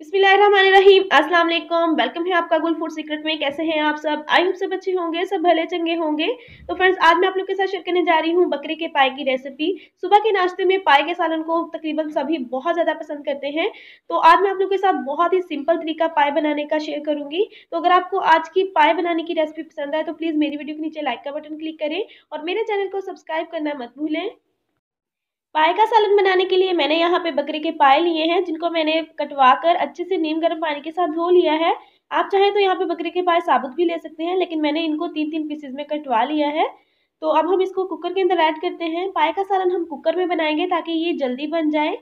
बिस्मिल्लाहिर्रहमानिर्रहीम अस्सलाम वालेकुम वेलकम है आपका गुल फूड सीक्रेट में कैसे हैं आप सब आई होप सब अच्छे होंगे सब भले चंगे होंगे तो फ्रेंड्स आज मैं आप लोग के साथ शेयर करने जा रही हूँ बकरे के पाए की रेसिपी सुबह के नाश्ते में पाए के सालन को तकरीबन सभी बहुत ज़्यादा पसंद करते हैं तो आज मैं आप लोग के साथ बहुत ही सिंपल तरीका पाए बनाने का शेयर करूँगी तो अगर आपको आज की पाए बनाने की रेसिपी पसंद आए तो प्लीज़ मेरी वीडियो के नीचे लाइक का बटन क्लिक करें और मेरे चैनल को सब्सक्राइब करना मत भूलें पाए का सालन बनाने के लिए मैंने यहाँ पे बकरे के पाए लिए हैं जिनको मैंने कटवा कर अच्छे से नीम गर्म पानी के साथ धो लिया है आप चाहें तो यहाँ पे बकरे के पाए साबुत भी ले सकते हैं लेकिन मैंने इनको तीन तीन पीसेज में कटवा लिया है तो अब हम इसको कुकर के अंदर ऐड करते हैं पाए का सालन हम कुकर में बनाएंगे ताकि ये जल्दी बन जाए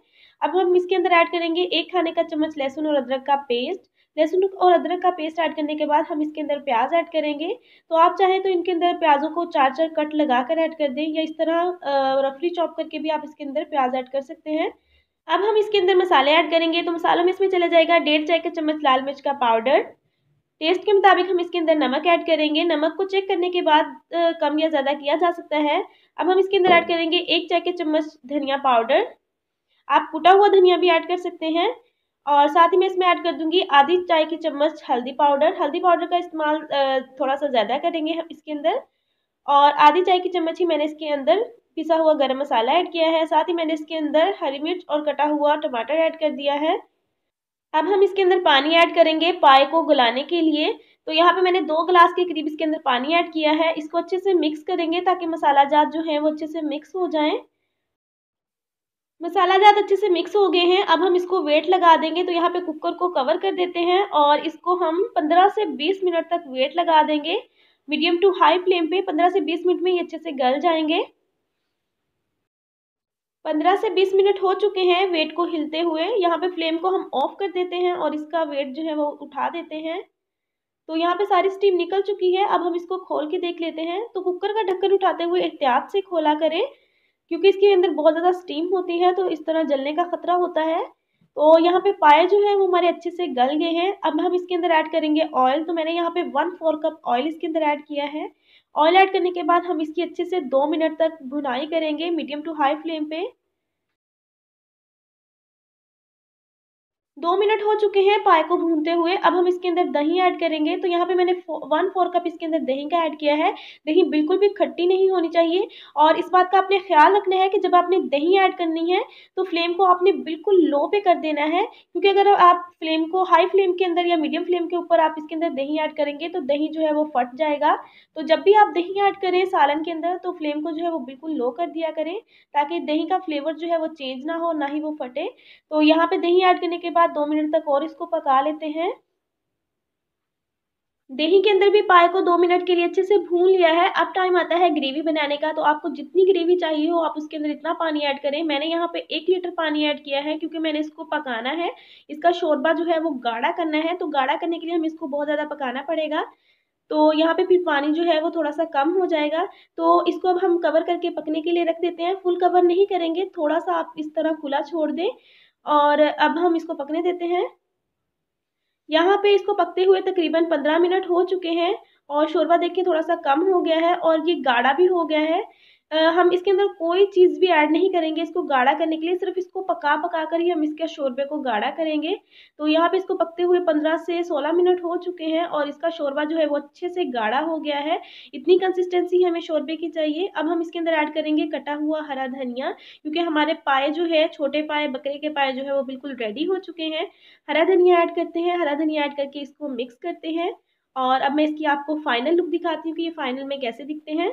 अब हम इसके अंदर ऐड करेंगे एक खाने का चम्मच लहसुन और अदरक का पेस्ट लहसुन और अदरक का पेस्ट ऐड करने के बाद हम इसके अंदर प्याज ऐड करेंगे तो आप चाहें तो इनके अंदर प्याजों को चार चार कट लगा कर ऐड कर दें या इस तरह रफली चॉप करके भी आप इसके अंदर प्याज ऐड कर सकते हैं अब हम इसके अंदर मसाले ऐड करेंगे तो मसालों में इसमें चला जाएगा डेढ़ चाय का चम्मच लाल मिर्च का पाउडर टेस्ट के मुताबिक हम इसके अंदर नमक ऐड करेंगे नमक को चेक करने के बाद कम या ज़्यादा किया जा सकता है अब हम इसके अंदर ऐड करेंगे एक चाय के चम्मच धनिया पाउडर आप कुटा हुआ धनिया भी ऐड कर सकते हैं और साथ ही मैं इसमें ऐड कर दूंगी आधी चाय की चम्मच हल्दी पाउडर हल्दी पाउडर का इस्तेमाल थोड़ा सा ज़्यादा करेंगे हम इसके अंदर और आधी चाय की चम्मच ही मैंने इसके अंदर पिसा हुआ गरम मसाला ऐड किया है साथ ही मैंने इसके अंदर हरी मिर्च और कटा हुआ टमाटर ऐड कर दिया है अब हम इसके अंदर पानी ऐड करेंगे पाए को गलाने के लिए तो यहाँ पे मैंने दो गिलास के करीब इसके अंदर पानी ऐड किया है इसको अच्छे से मिक्स करेंगे ताकि मसाला जात जो है वो अच्छे से मिक्स हो जाएँ मसाला ज़्यादा अच्छे से मिक्स हो गए हैं अब हम इसको वेट लगा देंगे तो यहाँ पे कुकर को कवर कर देते हैं और इसको हम 15 से 20 मिनट तक वेट लगा देंगे मीडियम टू हाई फ्लेम पे 15 से 20 मिनट में ये अच्छे से गल जाएंगे 15 से 20 मिनट हो चुके हैं वेट को हिलते हुए यहाँ पे फ्लेम को हम ऑफ कर देते हैं और इसका वेट जो है वो उठा देते हैं तो यहाँ पे सारी स्टीम निकल चुकी है अब हम इसको खोल के देख लेते हैं तो कुकर का ढक्कन उठाते हुए एहतियात से खोला करें क्योंकि इसके अंदर बहुत ज़्यादा स्टीम होती है तो इस तरह जलने का ख़तरा होता है तो यहाँ पे पाए जो है वो हमारे अच्छे से गल गए हैं अब हम इसके अंदर ऐड करेंगे ऑयल तो मैंने यहाँ पे वन फोर कप ऑयल इसके अंदर ऐड किया है ऑयल ऐड करने के बाद हम इसकी अच्छे से दो मिनट तक भुनाई करेंगे मीडियम टू हाई फ्लेम पे दो मिनट हो चुके हैं पाए को भूनते हुए अब हम इसके अंदर दही ऐड करेंगे तो यहाँ पे मैंने वन फोर कप इसके अंदर दही का ऐड किया है दही बिल्कुल भी खट्टी नहीं होनी चाहिए और इस बात का आपने ख्याल रखना है कि जब आपने दही ऐड करनी है तो फ्लेम को आपने बिल्कुल लो पे कर देना है क्योंकि अगर आप फ्लेम को हाई फ्लेम के अंदर या मीडियम फ्लेम के ऊपर आप इसके अंदर दही ऐड करेंगे तो दही जो है वो फट जाएगा तो जब भी आप दही ऐड करें सालन के अंदर तो फ्लेम को जो है वो बिल्कुल लो कर दिया करें ताकि दही का फ्लेवर जो है वो चेंज ना हो ना ही वो फटे तो यहाँ पर दही ऐड करने के बाद बाद दो मिनट तक और इसको पका लेते हैं दही के अंदर भी पाए को दो मिनट के लिए अच्छे से भून लिया है अब टाइम आता है ग्रेवी बनाने का तो आपको जितनी ग्रेवी चाहिए हो आप उसके अंदर इतना पानी ऐड करें मैंने यहाँ पे एक लीटर पानी ऐड किया है क्योंकि मैंने इसको पकाना है इसका शोरबा जो है वो गाढ़ा करना है तो गाढ़ा करने के लिए हमें इसको बहुत ज़्यादा पकाना पड़ेगा तो यहाँ पे फिर पानी जो है वो थोड़ा सा कम हो जाएगा तो इसको अब हम कवर करके पकने के लिए रख देते हैं फुल कवर नहीं करेंगे थोड़ा सा आप इस तरह खुला छोड़ दें और अब हम इसको पकने देते हैं यहाँ पे इसको पकते हुए तकरीबन पंद्रह मिनट हो चुके हैं और शोरबा देखिए थोड़ा सा कम हो गया है और ये गाढ़ा भी हो गया है हम इसके अंदर कोई चीज़ भी ऐड नहीं करेंगे इसको गाढ़ा करने के लिए सिर्फ इसको पका पका कर ही हम इसके शोरबे को गाढ़ा करेंगे तो यहाँ पे इसको पकते हुए पंद्रह से सोलह मिनट हो चुके हैं और इसका शोरबा जो है वो अच्छे से गाढ़ा हो गया है इतनी कंसिस्टेंसी हमें शोरबे की चाहिए अब हम इसके अंदर ऐड करेंगे कटा हुआ हरा धनिया क्योंकि हमारे पाए जो है छोटे पाए बकरे के पाए जो है वो बिल्कुल रेडी हो चुके हैं हरा धनिया ऐड करते हैं हरा धनिया ऐड करके इसको मिक्स करते हैं और अब मैं इसकी आपको फाइनल लुक दिखाती हूँ कि ये फाइनल में कैसे दिखते हैं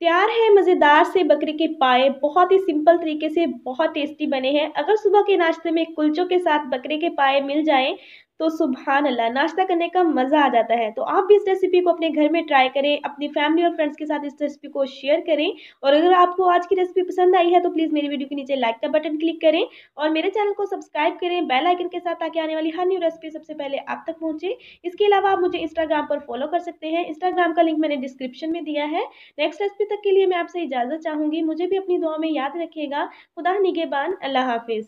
तैयार है मज़ेदार से बकरे के पाए बहुत ही सिंपल तरीके से बहुत टेस्टी बने हैं अगर सुबह के नाश्ते में कुलचों के साथ बकरे के पाए मिल जाएं तो सुबहान अल्लाह नाश्ता करने का मज़ा आ जाता है तो आप भी इस रेसिपी को अपने घर में ट्राई करें अपनी फैमिली और फ्रेंड्स के साथ इस रेसिपी को शेयर करें और अगर आपको आज की रेसिपी पसंद आई है तो प्लीज़ मेरी वीडियो के नीचे लाइक का बटन क्लिक करें और मेरे चैनल को सब्सक्राइब करें बेल आइकन के साथ ताकि आने वाली हर न्यू रेसिपी सबसे पहले आप तक पहुँचे इसके अलावा आप मुझे इंस्टाग्राम पर फॉलो कर सकते हैं इंस्टाग्राम का लिंक मैंने डिस्क्रिप्शन में दिया है नेक्स्ट रेसिपी तक के लिए मैं आपसे इजाज़त चाहूँगी मुझे भी अपनी दुआ में याद रखिएगा खुदा निगेबान अल्लाह हाफिज़